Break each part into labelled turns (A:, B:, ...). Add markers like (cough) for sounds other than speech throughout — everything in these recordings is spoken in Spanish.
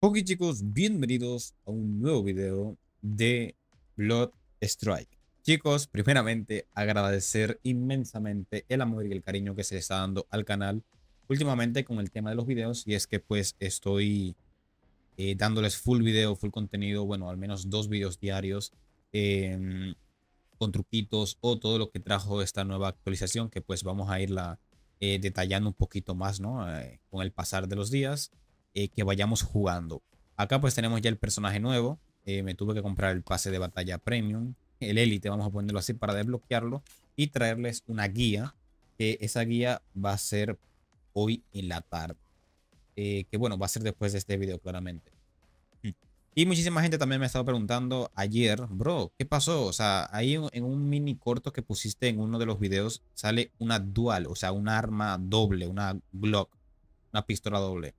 A: Ok chicos, bienvenidos a un nuevo video de Blood Strike. Chicos, primeramente agradecer inmensamente el amor y el cariño que se está dando al canal últimamente con el tema de los videos y es que pues estoy eh, dándoles full video, full contenido, bueno, al menos dos videos diarios em, con truquitos o todo lo que trajo esta nueva actualización que pues vamos a irla eh, detallando un poquito más, ¿no? Eh, con el pasar de los días. Eh, que vayamos jugando. Acá pues tenemos ya el personaje nuevo. Eh, me tuve que comprar el pase de batalla premium. El élite, vamos a ponerlo así, para desbloquearlo. Y traerles una guía. Que esa guía va a ser hoy en la tarde. Eh, que bueno, va a ser después de este video claramente. Y muchísima gente también me estaba preguntando ayer, bro, ¿qué pasó? O sea, ahí en un mini corto que pusiste en uno de los videos sale una dual, o sea, un arma doble, una Glock, una pistola doble.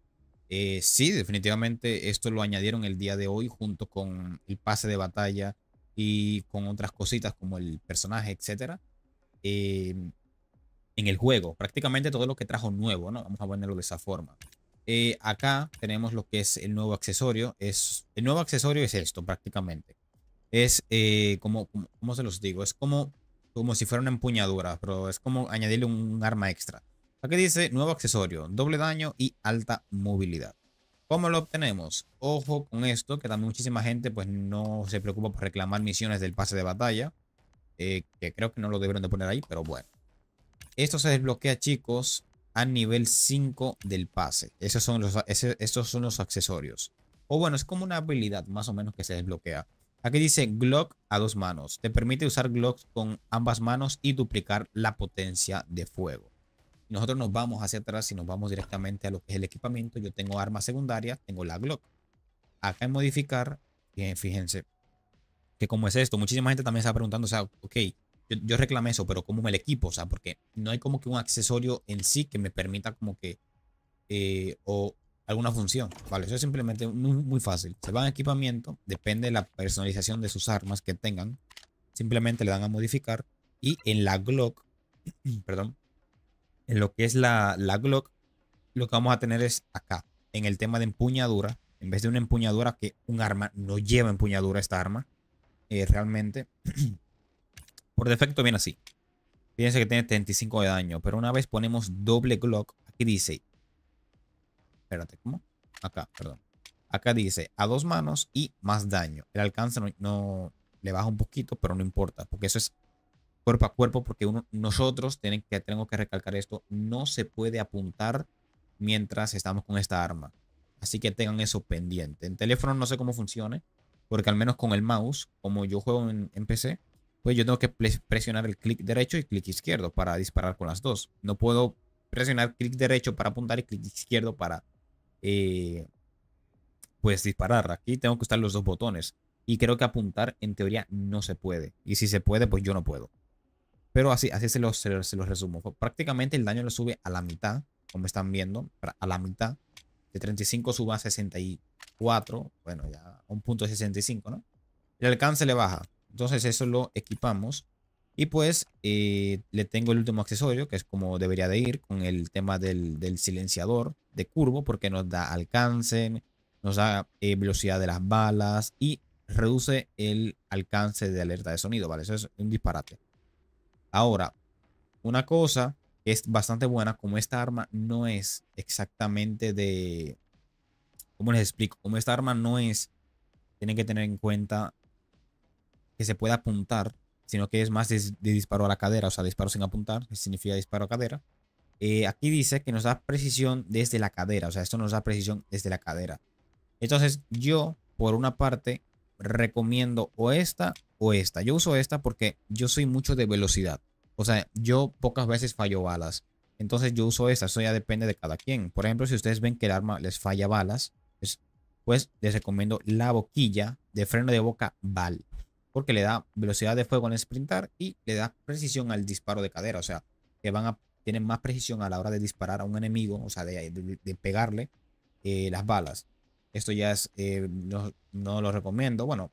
A: Eh, sí, definitivamente esto lo añadieron el día de hoy junto con el pase de batalla y con otras cositas como el personaje, etc. Em, en el juego, prácticamente todo lo que trajo nuevo, ¿no? Vamos a ponerlo de esa forma. Eh, acá tenemos lo que es el nuevo accesorio. Es, el nuevo accesorio es esto, prácticamente. Es eh, como, como, se los digo? Es como, como si fuera una empuñadura, pero es como añadirle un arma extra. Aquí dice nuevo accesorio, doble daño y alta movilidad. ¿Cómo lo obtenemos? Ojo con esto, que también muchísima gente pues no se preocupa por reclamar misiones del pase de batalla. Eh, que creo que no lo debieron de poner ahí, pero bueno. Esto se desbloquea, chicos, a nivel 5 del pase. Esos son los, son los accesorios. O bueno, es como una habilidad más o menos que se desbloquea. Aquí dice Glock a dos manos. Te permite usar Glock con ambas manos y duplicar la potencia de fuego. Nosotros nos vamos hacia atrás y nos vamos directamente a lo que es el equipamiento. Yo tengo armas secundarias, tengo la Glock. Acá en modificar, fíjense, que como es esto, muchísima gente también está preguntando, o sea, ok, yo, yo, eso, pero ¿cómo me el equipo? O sea, porque no hay como que un accesorio en sí que me permita como que, eh, o alguna función, ¿vale? Eso es simplemente muy, muy fácil. Se van a equipamiento, depende de la personalización de sus armas que tengan. Simplemente le dan a modificar y en la Glock, (clears throat) perdón, en lo que es la, la Glock, lo que vamos a tener es acá, en el tema de empuñadura, en vez de una empuñadura que un arma no lleva empuñadura esta arma, eh, realmente (clears throat) por defecto viene así. Fíjense que tiene 35 de daño, pero una vez ponemos doble Glock, aquí dice, espérate, ¿cómo? Acá, perdón. Acá dice a dos manos y más daño. El alcance no le baja un poquito, pero no importa, porque eso es cuerpo a cuerpo, porque nosotros tienen que, tengo que recalcar esto, no se puede apuntar mientras estamos con esta arma. Así que tengan eso pendiente. En teléfono no sé cómo funcione, porque al menos con el mouse, como yo juego en, PC, pues yo tengo que presionar el clic derecho y clic izquierdo para disparar con las dos. No puedo presionar clic derecho para apuntar y clic izquierdo para eh, pues disparar. Aquí tengo que usar los dos botones. Y creo que apuntar en teoría no se puede. Y si se puede, pues yo no puedo. Pero así, así se, los, se los, resumo. Prácticamente el daño lo sube a la mitad, como están viendo, a la mitad. De 35 suba a 64, bueno, ya un punto de 65, ¿no? El alcance le baja. Entonces eso lo equipamos. Y pues eh, le tengo el último accesorio, que es como debería de ir, con el tema del, silenciador de curvo, porque nos da alcance, nos da eh, velocidad de las balas y reduce el alcance de alerta de sonido, ¿vale? Eso es un disparate. Ahora, una cosa que es bastante buena, como esta arma no es exactamente de... ¿Cómo les explico? Como esta arma no es... Tienen que tener en cuenta que se puede apuntar, sino que es más de, disparo a la cadera, o sea, disparo sin apuntar, que significa disparo a cadera. Eh, aquí dice que nos da precisión desde la cadera, o sea, esto nos da precisión desde la cadera. Entonces, yo, por una parte, recomiendo o esta o esta. Yo uso esta porque yo soy mucho de velocidad. O sea, yo pocas veces fallo balas. Entonces yo uso esta. Eso ya depende de cada quien. Por ejemplo, si ustedes ven que el arma les falla balas, pues, les recomiendo la boquilla de freno de boca Val. Porque le da velocidad de fuego al sprintar y le da precisión al disparo de cadera. O sea, que van a tienen más precisión a la hora de disparar a un enemigo, o sea, de, pegarle eh, las balas. Esto ya es, eh, no, lo recomiendo. Bueno,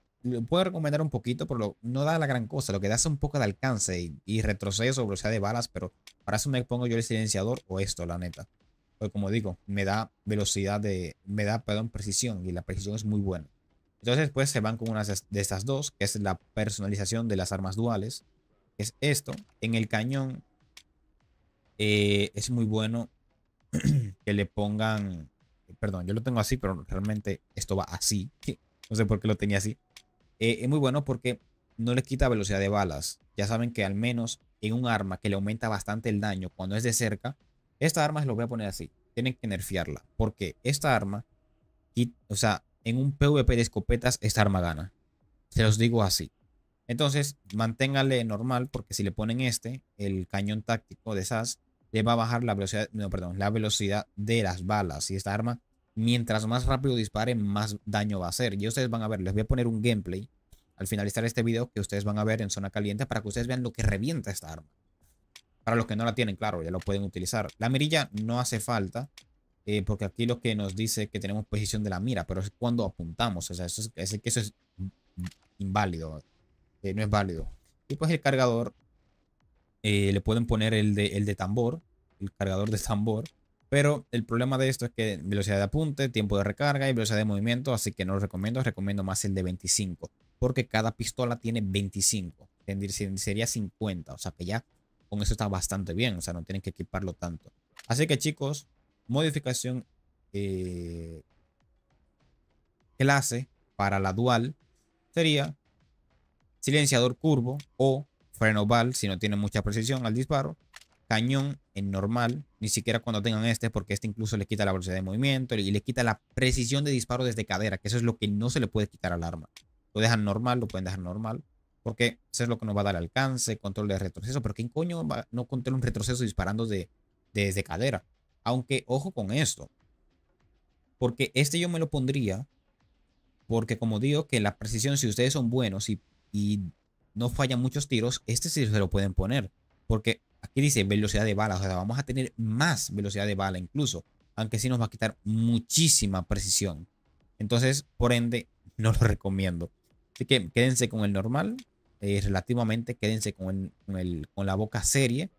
A: puedo recomendar un poquito, pero no da la gran cosa. Lo que da es un poco de alcance y, retroceso O velocidad de balas, pero para eso me pongo yo el silenciador o esto, la neta. Porque como digo, me da velocidad de, me da, perdón, precisión y la precisión es muy buena. Entonces pues se van con una de estas dos, que es la personalización de las armas duales, es esto. En el cañón eh, es muy bueno (clears throat) que le pongan, perdón, yo lo tengo así, pero realmente esto va así. (laughs) No sé por qué lo tenía así. Eh, es muy bueno porque no le quita velocidad de balas. Ya saben que al menos en un arma que le aumenta bastante el daño cuando es de cerca, esta arma se lo voy a poner así. Tienen que nerfearla porque esta arma, o sea, en un PvP de escopetas, esta arma gana. Se los digo así. Entonces, manténgale normal porque si le ponen este, el cañón táctico de SAS, le va a bajar la velocidad, perdón, la velocidad de las balas. Y esta arma mientras más rápido dispare, más daño va a hacer. Y ustedes van a ver, les voy a poner un gameplay al finalizar este video que ustedes van a ver en zona caliente para que ustedes vean lo que revienta esta arma. Para los que no la tienen, claro, ya lo pueden utilizar. La mirilla no hace falta, eh, porque aquí lo que nos dice es que tenemos posición de la mira, pero es cuando apuntamos. O sea, eso es, que eso es inválido, eh, no es válido. Y pues el cargador, eh, le pueden poner el el de tambor, el cargador de tambor pero el problema de esto es que velocidad de apunte, tiempo de recarga y velocidad de movimiento, así que no lo recomiendo, recomiendo más el de 25, porque cada pistola tiene 25, sería 50, o sea que ya con eso está bastante bien, o sea, no tienen que equiparlo tanto. Así que chicos, modificación eh, clase para la dual sería silenciador curvo o freno si no tiene mucha precisión al disparo, cañón en normal, ni siquiera cuando tengan este, porque este incluso le quita la velocidad de movimiento y le quita la precisión de disparo desde cadera, que eso es lo que no se le puede quitar al arma. Lo dejan normal, lo pueden dejar normal, porque eso es lo que nos va a dar alcance, control de retroceso, pero ¿quién coño va, no controla un retroceso disparando de, desde cadera? Aunque, ojo con esto, porque este yo me lo pondría, porque como digo que la precisión, si ustedes son buenos y, y no fallan muchos tiros, este sí se lo pueden poner, porque Aquí dice velocidad de bala, o sea, vamos a tener más velocidad de bala incluso, aunque sí nos va a quitar muchísima precisión. Entonces, por ende, (laughs) no lo recomiendo. Así que quédense con el normal, eh, relativamente quédense con, el, con, con la boca serie.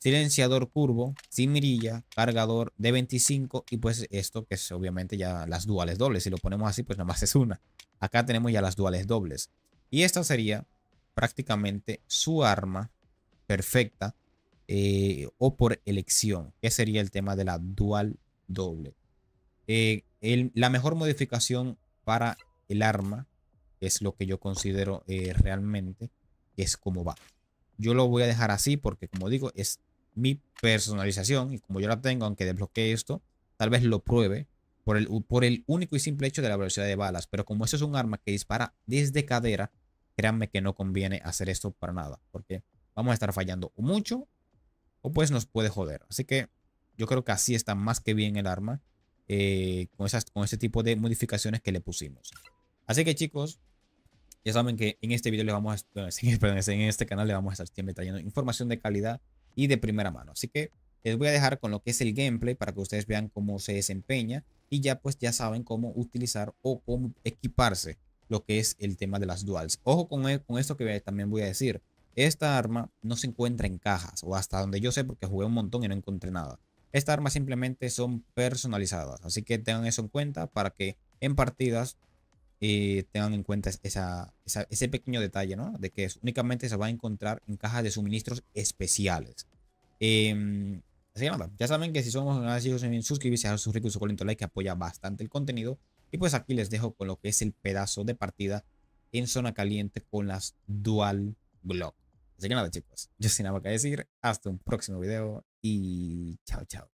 A: Silenciador curvo, sin mirilla, cargador de 25 y pues esto que es obviamente ya las duales dobles. Si lo ponemos así, pues nada más es una. Acá tenemos ya las duales dobles. Y esta sería prácticamente su arma perfecta eh, o por elección, que sería el tema de la dual doble. Eh, la mejor modificación para el arma, es lo que yo considero eh, realmente, es como va. Yo lo voy a dejar así porque, como digo, es mi personalización y como yo la tengo, aunque desbloquee esto, tal vez lo pruebe por el, por el único y simple hecho de la velocidad de balas. Pero como esto es un arma que dispara desde cadera, créanme que no conviene hacer esto para nada, porque vamos a estar fallando mucho o pues nos puede joder. Así que yo creo que así está más que bien el arma eh, con, esas, con ese tipo de modificaciones que le pusimos. Así que chicos, ya saben que en este video le vamos a, (laughs) perdón, en este canal le vamos a estar siempre trayendo información de calidad y de primera mano. Así que les voy a dejar con lo que es el gameplay para que ustedes vean cómo se desempeña y ya pues ya saben cómo utilizar o cómo equiparse lo que es el tema de las duals. Ojo con, e, con esto que también voy a decir. Esta arma no se encuentra en cajas, o hasta donde yo sé porque jugué un montón y no encontré nada. Esta arma simplemente son personalizadas, así que tengan eso en cuenta para que en partidas eh, tengan en cuenta ese pequeño detalle, ¿no? De que únicamente se va a encontrar en cajas de suministros especiales. Em, así que nada, ya saben que si somos agradecidos en suscribirse a su rico y like que apoya bastante el contenido. Y pues aquí les dejo con lo que es el pedazo de partida en zona caliente con las Dual Block. Así que nada, chicos, yo sin nada más que decir. Hasta un próximo video y chao, chao.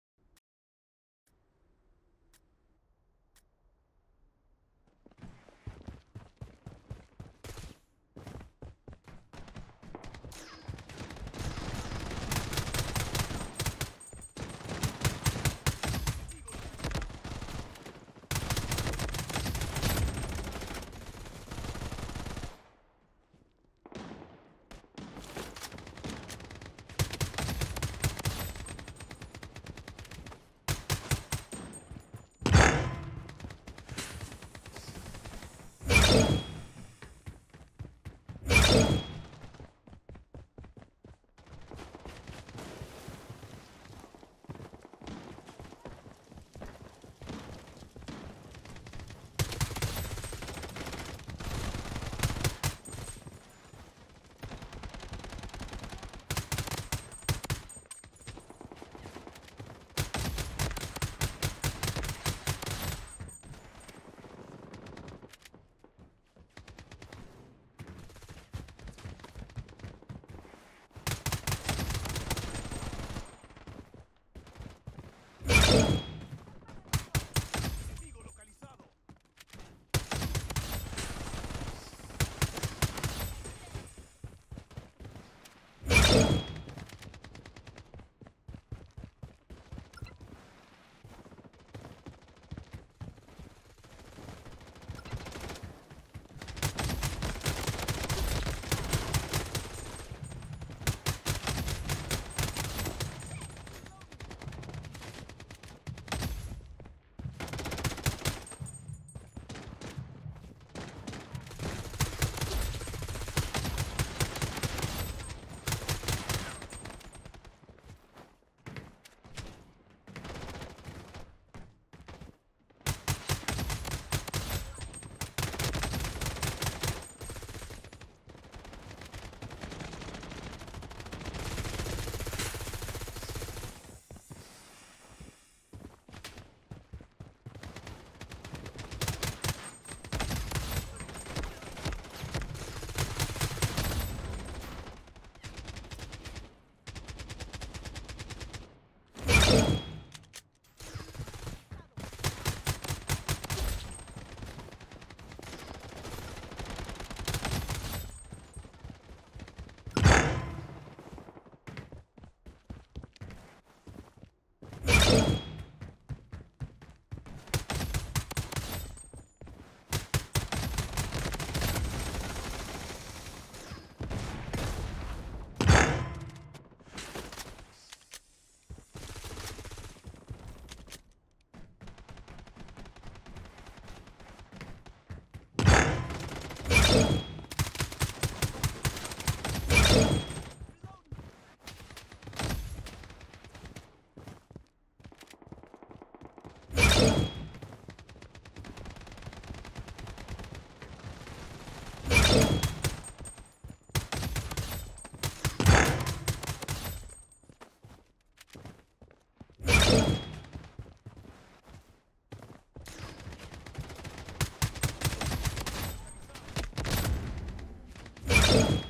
A: Thank you.